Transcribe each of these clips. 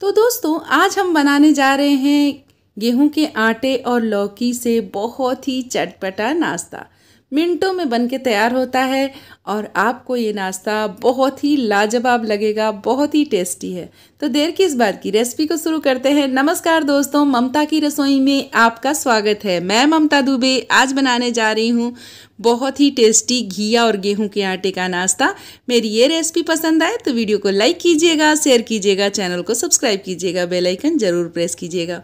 तो दोस्तों आज हम बनाने जा रहे हैं गेहूं के आटे और लौकी से बहुत ही चटपटा नाश्ता मिनटों में बन के तैयार होता है और आपको ये नाश्ता बहुत ही लाजवाब लगेगा बहुत ही टेस्टी है तो देर किस इस बात की रेसिपी को शुरू करते हैं नमस्कार दोस्तों ममता की रसोई में आपका स्वागत है मैं ममता दुबे आज बनाने जा रही हूँ बहुत ही टेस्टी घिया और गेहूं के आटे का नाश्ता मेरी ये रेसिपी पसंद आए तो वीडियो को लाइक कीजिएगा शेयर कीजिएगा चैनल को सब्सक्राइब कीजिएगा बेलाइकन ज़रूर प्रेस कीजिएगा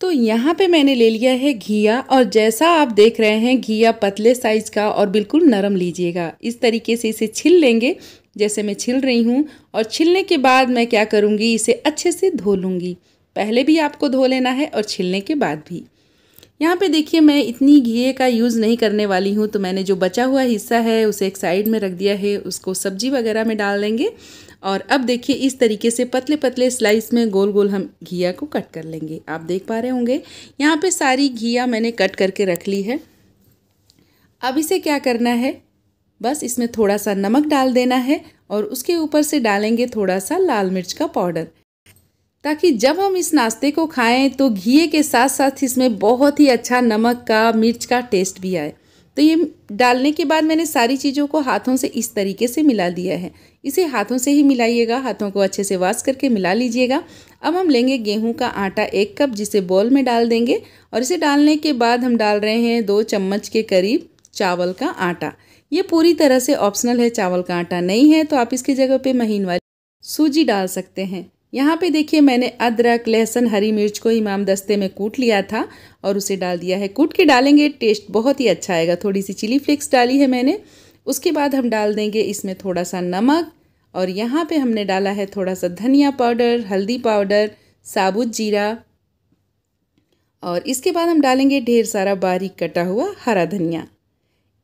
तो यहाँ पे मैंने ले लिया है घिया और जैसा आप देख रहे हैं घिया पतले साइज का और बिल्कुल नरम लीजिएगा इस तरीके से इसे छिल लेंगे जैसे मैं छिल रही हूँ और छिलने के बाद मैं क्या करूँगी इसे अच्छे से धो लूँगी पहले भी आपको धो लेना है और छिलने के बाद भी यहाँ पे देखिए मैं इतनी घी का यूज़ नहीं करने वाली हूँ तो मैंने जो बचा हुआ हिस्सा है उसे एक साइड में रख दिया है उसको सब्जी वगैरह में डाल देंगे और अब देखिए इस तरीके से पतले पतले स्लाइस में गोल गोल हम घिया को कट कर लेंगे आप देख पा रहे होंगे यहाँ पे सारी घिया मैंने कट करके रख ली है अब इसे क्या करना है बस इसमें थोड़ा सा नमक डाल देना है और उसके ऊपर से डालेंगे थोड़ा सा लाल मिर्च का पाउडर ताकि जब हम इस नाश्ते को खाएं तो घी के साथ साथ इसमें बहुत ही अच्छा नमक का मिर्च का टेस्ट भी आए तो ये डालने के बाद मैंने सारी चीज़ों को हाथों से इस तरीके से मिला दिया है इसे हाथों से ही मिलाइएगा हाथों को अच्छे से वाश करके मिला लीजिएगा अब हम लेंगे गेहूं का आटा एक कप जिसे बॉल में डाल देंगे और इसे डालने के बाद हम डाल रहे हैं दो चम्मच के करीब चावल का आटा ये पूरी तरह से ऑप्शनल है चावल का आटा नहीं है तो आप इसकी जगह पर महीन वाली सूजी डाल सकते हैं यहाँ पे देखिए मैंने अदरक लहसुन हरी मिर्च को इमाम दस्ते में कूट लिया था और उसे डाल दिया है कूट के डालेंगे टेस्ट बहुत ही अच्छा आएगा थोड़ी सी चिली फ्लेक्स डाली है मैंने उसके बाद हम डाल देंगे इसमें थोड़ा सा नमक और यहाँ पे हमने डाला है थोड़ा सा धनिया पाउडर हल्दी पाउडर साबुत जीरा और इसके बाद हम डालेंगे ढेर सारा बारीक कटा हुआ हरा धनिया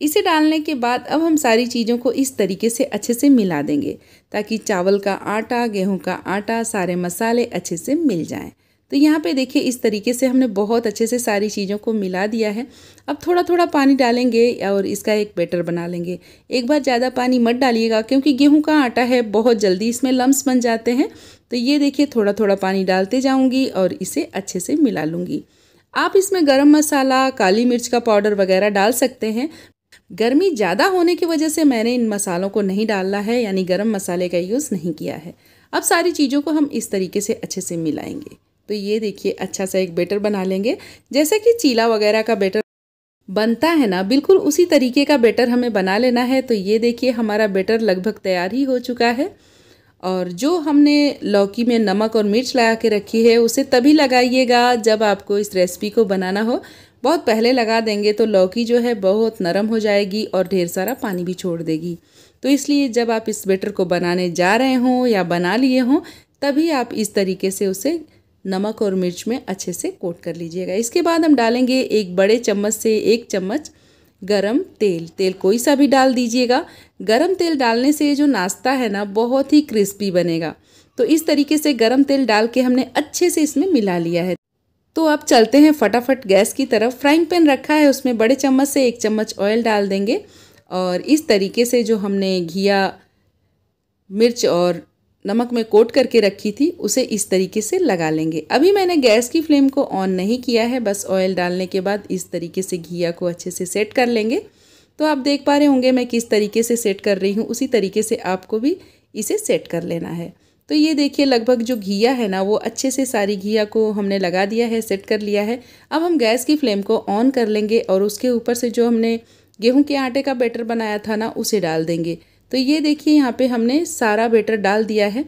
इसे डालने के बाद अब हम सारी चीज़ों को इस तरीके से अच्छे से मिला देंगे ताकि चावल का आटा गेहूं का आटा सारे मसाले अच्छे से मिल जाएं तो यहाँ पे देखिए इस तरीके से हमने बहुत अच्छे से सारी चीज़ों को मिला दिया है अब थोड़ा थोड़ा पानी डालेंगे और इसका एक बैटर बना लेंगे एक बार ज़्यादा पानी मत डालिएगा क्योंकि गेहूँ का आटा है बहुत जल्दी इसमें लम्स बन जाते हैं तो ये देखिए थोड़ा थोड़ा पानी डालते जाऊँगी और इसे अच्छे से मिला लूँगी आप इसमें गरम मसाला काली मिर्च का पाउडर वगैरह डाल सकते हैं गर्मी ज़्यादा होने की वजह से मैंने इन मसालों को नहीं डालना है यानी गर्म मसाले का यूज़ नहीं किया है अब सारी चीज़ों को हम इस तरीके से अच्छे से मिलाएंगे तो ये देखिए अच्छा सा एक बेटर बना लेंगे जैसे कि चीला वगैरह का बेटर बनता है ना बिल्कुल उसी तरीके का बेटर हमें बना लेना है तो ये देखिए हमारा बेटर लगभग तैयार ही हो चुका है और जो हमने लौकी में नमक और मिर्च लगा के रखी है उसे तभी लगाइएगा जब आपको इस रेसिपी को बनाना हो बहुत पहले लगा देंगे तो लौकी जो है बहुत नरम हो जाएगी और ढेर सारा पानी भी छोड़ देगी तो इसलिए जब आप इस बेटर को बनाने जा रहे हों या बना लिए हों तभी आप इस तरीके से उसे नमक और मिर्च में अच्छे से कोट कर लीजिएगा इसके बाद हम डालेंगे एक बड़े चम्मच से एक चम्मच गरम तेल तेल कोई सा भी डाल दीजिएगा गरम तेल डालने से जो नाश्ता है ना बहुत ही क्रिस्पी बनेगा तो इस तरीके से गरम तेल डाल के हमने अच्छे से इसमें मिला लिया है तो अब चलते हैं फटाफट गैस की तरफ फ्राइंग पैन रखा है उसमें बड़े चम्मच से एक चम्मच ऑयल डाल देंगे और इस तरीके से जो हमने घिया मिर्च और नमक में कोट करके रखी थी उसे इस तरीके से लगा लेंगे अभी मैंने गैस की फ्लेम को ऑन नहीं किया है बस ऑयल डालने के बाद इस तरीके से घिया को अच्छे से सेट कर लेंगे तो आप देख पा रहे होंगे मैं किस तरीके से सेट कर रही हूँ उसी तरीके से आपको भी इसे सेट कर लेना है तो ये देखिए लगभग जो घिया है ना वो अच्छे से सारी घिया को हमने लगा दिया है सेट कर लिया है अब हम गैस की फ्लेम को ऑन कर लेंगे और उसके ऊपर से जो हमने गेहूं के आटे का बैटर बनाया था ना उसे डाल देंगे तो ये देखिए यहाँ पे हमने सारा बैटर डाल दिया है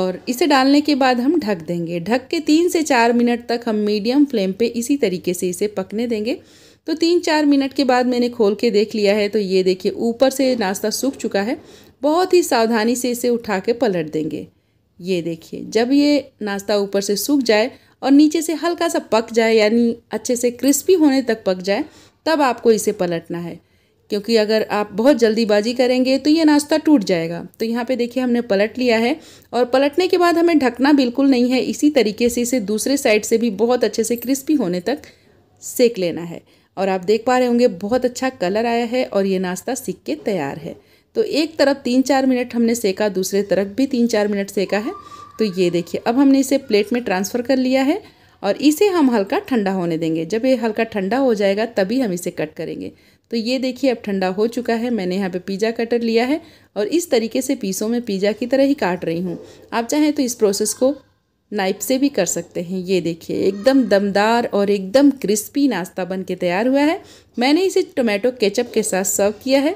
और इसे डालने के बाद हम ढक देंगे ढक के तीन से चार मिनट तक हम मीडियम फ्लेम पर इसी तरीके से इसे पकने देंगे तो तीन चार मिनट के बाद मैंने खोल के देख लिया है तो ये देखिए ऊपर से नाश्ता सूख चुका है बहुत ही सावधानी से इसे उठा के पलट देंगे ये देखिए जब ये नाश्ता ऊपर से सूख जाए और नीचे से हल्का सा पक जाए यानी अच्छे से क्रिस्पी होने तक पक जाए तब आपको इसे पलटना है क्योंकि अगर आप बहुत जल्दीबाजी करेंगे तो ये नाश्ता टूट जाएगा तो यहाँ पे देखिए हमने पलट लिया है और पलटने के बाद हमें ढकना बिल्कुल नहीं है इसी तरीके से इसे दूसरे साइड से भी बहुत अच्छे से क्रिस्पी होने तक सेक लेना है और आप देख पा रहे होंगे बहुत अच्छा कलर आया है और ये नाश्ता सीख के तैयार है तो एक तरफ तीन चार मिनट हमने सेका दूसरे तरफ भी तीन चार मिनट सेका है तो ये देखिए अब हमने इसे प्लेट में ट्रांसफ़र कर लिया है और इसे हम हल्का ठंडा होने देंगे जब ये हल्का ठंडा हो जाएगा तभी हम इसे कट करेंगे तो ये देखिए अब ठंडा हो चुका है मैंने यहाँ पे पिज़्ज़ा कटर लिया है और इस तरीके से पीसों में पिज़्ज़ा की तरह ही काट रही हूँ आप चाहें तो इस प्रोसेस को नाइफ से भी कर सकते हैं ये देखिए एकदम दमदार और एकदम क्रिस्पी नाश्ता बन के तैयार हुआ है मैंने इसे टोमेटो केचप के साथ सर्व किया है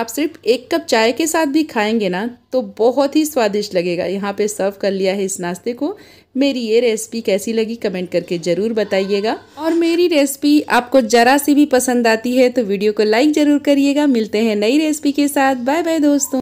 आप सिर्फ एक कप चाय के साथ भी खाएंगे ना तो बहुत ही स्वादिष्ट लगेगा यहाँ पे सर्व कर लिया है इस नाश्ते को मेरी ये रेसिपी कैसी लगी कमेंट करके ज़रूर बताइएगा और मेरी रेसिपी आपको ज़रा सी भी पसंद आती है तो वीडियो को लाइक ज़रूर करिएगा मिलते हैं नई रेसिपी के साथ बाय बाय दोस्तों